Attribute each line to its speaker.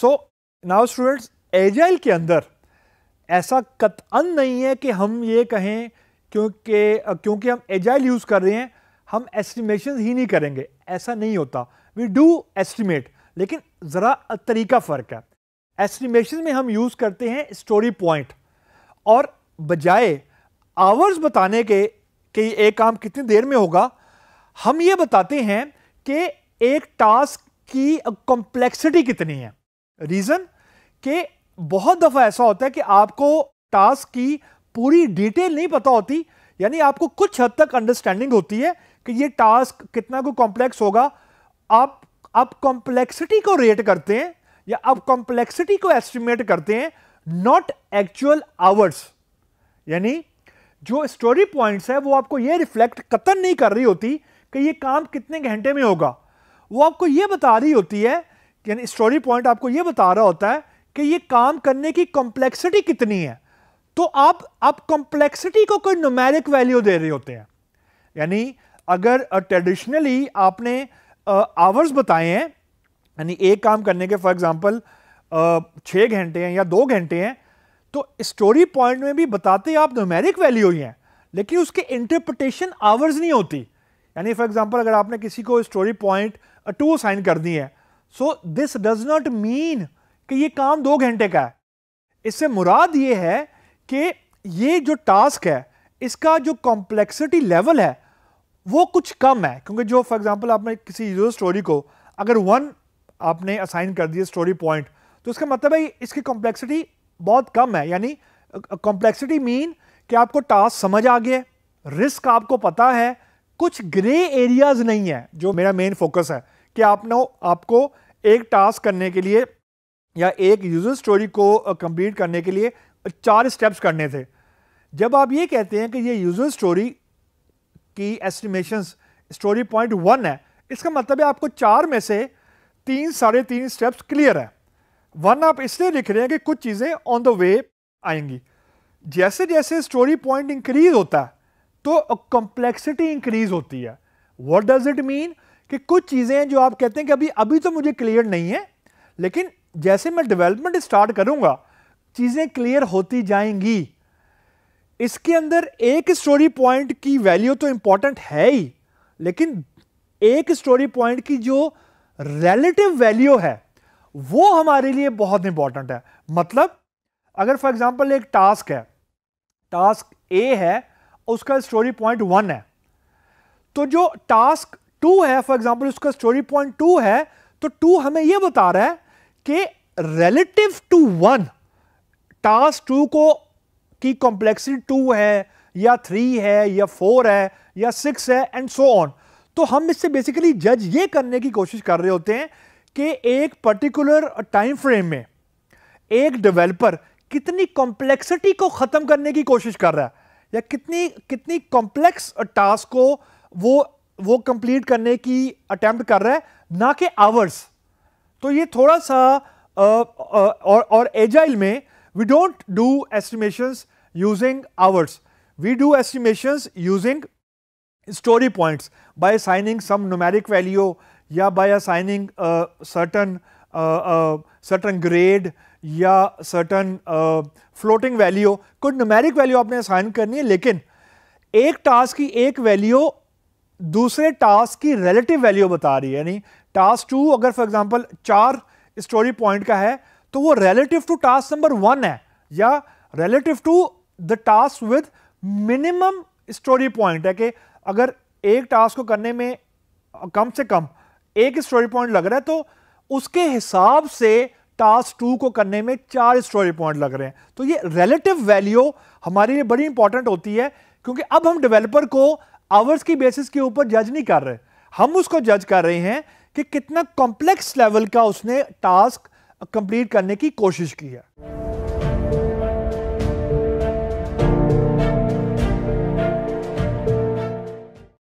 Speaker 1: so now students agile के अंदर ऐसा कतअन नहीं है कि हम ये कहें क्योंकि क्योंकि हम एजाइल यूज़ कर रहे हैं हम एस्टिमेशन ही नहीं करेंगे ऐसा नहीं होता वी डू एस्टिमेट लेकिन ज़रा तरीका फ़र्क है एस्टिमेशन में हम यूज़ करते हैं स्टोरी पॉइंट और बजाय आवर्स बताने के कि एक काम कितनी देर में होगा हम ये बताते हैं कि एक टास्क की कॉम्प्लेक्सिटी कितनी है रीज़न के बहुत दफ़ा ऐसा होता है कि आपको टास्क की पूरी डिटेल नहीं पता होती यानी आपको कुछ हद तक अंडरस्टैंडिंग होती है कि ये टास्क कितना को कॉम्प्लेक्स होगा आप आप कॉम्प्लेक्सिटी को रेट करते हैं या आप कॉम्प्लेक्सिटी को एस्टिमेट करते हैं नॉट एक्चुअल आवर्स यानी जो स्टोरी पॉइंट्स है वो आपको ये रिफ्लेक्ट कतन नहीं कर रही होती कि ये काम कितने घंटे में होगा वो आपको ये बता रही होती है यानी स्टोरी पॉइंट आपको ये बता रहा होता है कि ये काम करने की कॉम्प्लेक्सिटी कितनी है तो आप आप कॉम्प्लेक्सिटी को कोई नुमेरिक वैल्यू दे रहे होते हैं यानी अगर ट्रेडिशनली uh, आपने आवर्स uh, बताए हैं यानी एक काम करने के फॉर एग्जांपल छः घंटे हैं या दो घंटे हैं तो स्टोरी पॉइंट में भी बताते आप नुमेरिक वैल्यू ही हैं लेकिन उसके इंटरप्रटेशन आवर्स नहीं होती यानी फॉर एग्जांपल अगर आपने किसी को स्टोरी पॉइंट टू साइन कर दी है so this does not mean कि ये काम दो घंटे का है इससे मुराद ये है कि ये जो टास्क है इसका जो कॉम्प्लेक्सिटी लेवल है वो कुछ कम है क्योंकि जो फॉर एग्जांपल आपने किसी हीरो स्टोरी को अगर वन आपने असाइन कर दिया स्टोरी पॉइंट तो इसका मतलब है इसकी कॉम्प्लेक्सिटी बहुत कम है यानी कॉम्प्लेक्सिटी मीन कि आपको टास्क समझ आ गया रिस्क आपको पता है कुछ ग्रे एरियाज नहीं है जो मेरा मेन फोकस है कि आपने आपको एक टास्क करने के लिए या एक यूजर स्टोरी को कंप्लीट करने के लिए चार स्टेप्स करने थे जब आप ये कहते हैं कि ये यूजर स्टोरी की एस्टिमेशन स्टोरी पॉइंट वन है इसका मतलब है आपको चार में से तीन साढ़े तीन स्टेप्स क्लियर है वन आप इसलिए लिख रहे हैं कि कुछ चीज़ें ऑन द वे आएंगी जैसे जैसे स्टोरी पॉइंट इंक्रीज होता है तो कॉम्प्लेक्सिटी इंक्रीज होती है वट डज इट मीन कि कुछ चीज़ें जो आप कहते हैं कि अभी अभी तो मुझे क्लियर नहीं है लेकिन जैसे मैं डेवलपमेंट स्टार्ट करूंगा चीज़ें क्लियर होती जाएंगी इसके अंदर एक स्टोरी पॉइंट की वैल्यू तो इम्पॉर्टेंट है ही लेकिन एक स्टोरी पॉइंट की जो रिलेटिव वैल्यू है वो हमारे लिए बहुत इंपॉर्टेंट है मतलब अगर फॉर एग्जांपल एक टास्क है टास्क ए है उसका स्टोरी पॉइंट वन है तो जो टास्क टू है फॉर एग्जाम्पल उसका स्टोरी पॉइंट टू है तो टू हमें यह बता रहा है कि relative to one task two को की कॉम्प्लेक्सिटी टू है या थ्री है या फोर है या सिक्स है एंड सो ऑन तो हम इससे बेसिकली जज ये करने की कोशिश कर रहे होते हैं कि एक पर्टिकुलर टाइम फ्रेम में एक डेवलपर कितनी कॉम्प्लेक्सिटी को ख़त्म करने की कोशिश कर रहा है या कितनी कितनी कॉम्प्लेक्स टास्क को वो वो कंप्लीट करने की अटैम्प्ट कर रहा है ना कि आवर्स तो ये थोड़ा सा आ, आ, और एजाइल में we don't do estimation using hours we do estimation using story points by assigning some numeric value या by assigning certain certain grade या सर्टन फ्लोटिंग वैल्यू कुछ नोमेरिक वैल्यू आपने असाइन करनी है लेकिन एक टास्क की एक वैल्यू दूसरे टास्क की रिलेटिव वैल्यू बता रही है यानी टास्क टू अगर फॉर एग्जांपल चार स्टोरी पॉइंट का है तो वो relative to task number one है या relative to the task with minimum story point है कि अगर एक टास्क को करने में कम से कम एक स्टोरी पॉइंट लग रहा है तो उसके हिसाब से टास्क टू को करने में चार स्टोरी पॉइंट लग रहे हैं तो ये रिलेटिव वैल्यू हमारे लिए बड़ी इंपॉर्टेंट होती है क्योंकि अब हम डेवलपर को आवर्स की बेसिस के ऊपर जज नहीं कर रहे हम उसको जज कर रहे हैं कि कितना कॉम्प्लेक्स लेवल का उसने टास्क कंप्लीट करने की कोशिश की है